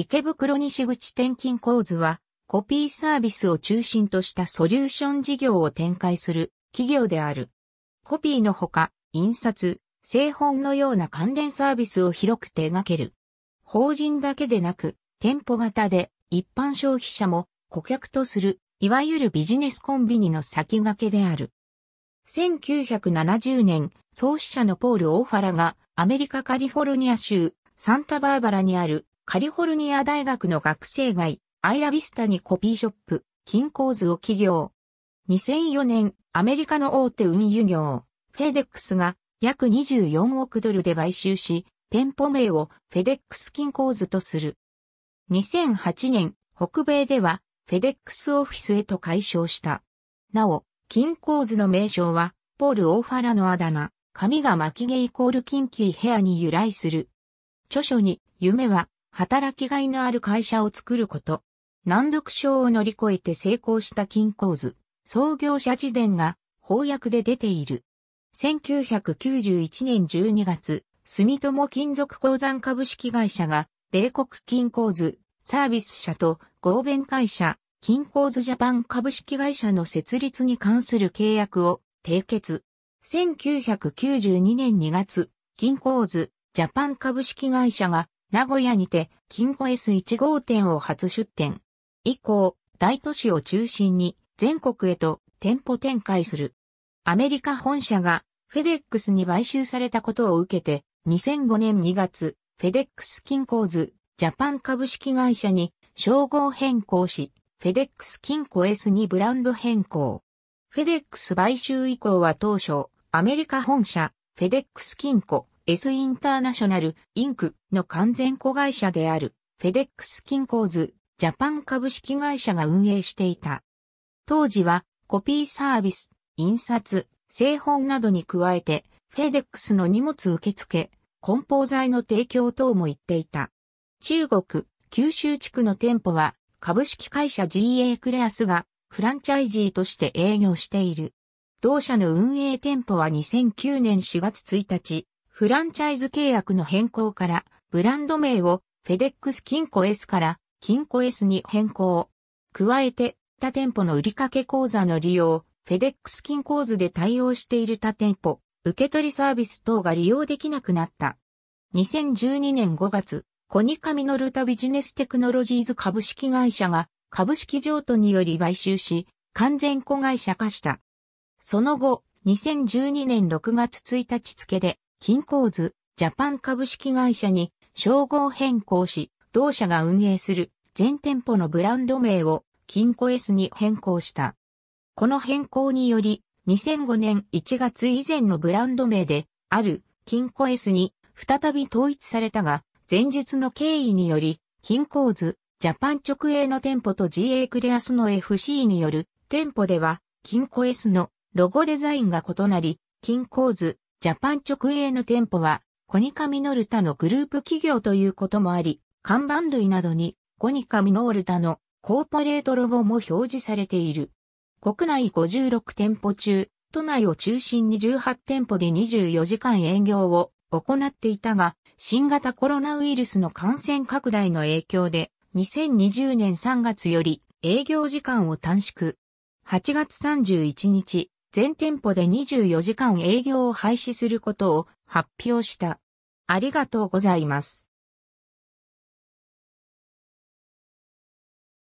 池袋西口転勤構図は、コピーサービスを中心としたソリューション事業を展開する企業である。コピーのほか、印刷、製本のような関連サービスを広く手掛ける。法人だけでなく、店舗型で一般消費者も顧客とする、いわゆるビジネスコンビニの先駆けである。1970年、創始者のポール・オーファラがアメリカカリフォルニア州サンタバーバラにあるカリフォルニア大学の学生街、アイラビスタにコピーショップ、金鉱図を起業。2004年、アメリカの大手運輸業、フェデックスが約24億ドルで買収し、店舗名をフェデックス金鉱図とする。2008年、北米ではフェデックスオフィスへと改称した。なお、金鉱図の名称は、ポール・オーファラのあだ名、髪が巻き毛イコールキンキーヘアに由来する。著書に、夢は働きがいのある会社を作ること。難読症を乗り越えて成功した金構図、創業者事伝が翻訳で出ている。1991年12月、住友金属鉱山株式会社が、米国金構図、サービス社と合弁会社、金構図ジャパン株式会社の設立に関する契約を締結。1992年2月、金構図、ジャパン株式会社が名古屋にて、金庫 S1 号店を初出店。以降、大都市を中心に全国へと店舗展開する。アメリカ本社がフェデックスに買収されたことを受けて、2005年2月、フェデックス金庫図ジャパン株式会社に称号変更し、フェデックス金庫 S にブランド変更。フェデックス買収以降は当初、アメリカ本社、フェデックス金庫、S インターナショナル、インクの完全子会社である、フェデックス金工図、ジャパン株式会社が運営していた。当時は、コピーサービス、印刷、製本などに加えて、フェデックスの荷物受付、梱包材の提供等も言っていた。中国、九州地区の店舗は、株式会社 GA クレアスが、フランチャイジーとして営業している。同社の運営店舗は2009年4月1日、フランチャイズ契約の変更から、ブランド名をフェデックス金庫 S から金庫 S に変更。加えて、他店舗の売掛口座の利用、フェデックス金口図で対応している他店舗、受取サービス等が利用できなくなった。2012年5月、コニカミノルタビジネステクノロジーズ株式会社が株式譲渡により買収し、完全子会社化した。その後、2012年6月1日付で金鉱図、ジャパン株式会社に称号変更し、同社が運営する全店舗のブランド名を金庫 S に変更した。この変更により、2005年1月以前のブランド名である金庫 S に再び統一されたが、前述の経緯により、金鉱図、ジャパン直営の店舗と GA クレアスの FC による店舗では、金庫 S のロゴデザインが異なり、金鉱図、ジャパン直営の店舗は、コニカミノルタのグループ企業ということもあり、看板類などにコニカミノルタのコーポレートロゴも表示されている。国内56店舗中、都内を中心に18店舗で24時間営業を行っていたが、新型コロナウイルスの感染拡大の影響で、2020年3月より営業時間を短縮。8月31日、全店舗で24時間営業を廃止することを発表した。ありがとうございます。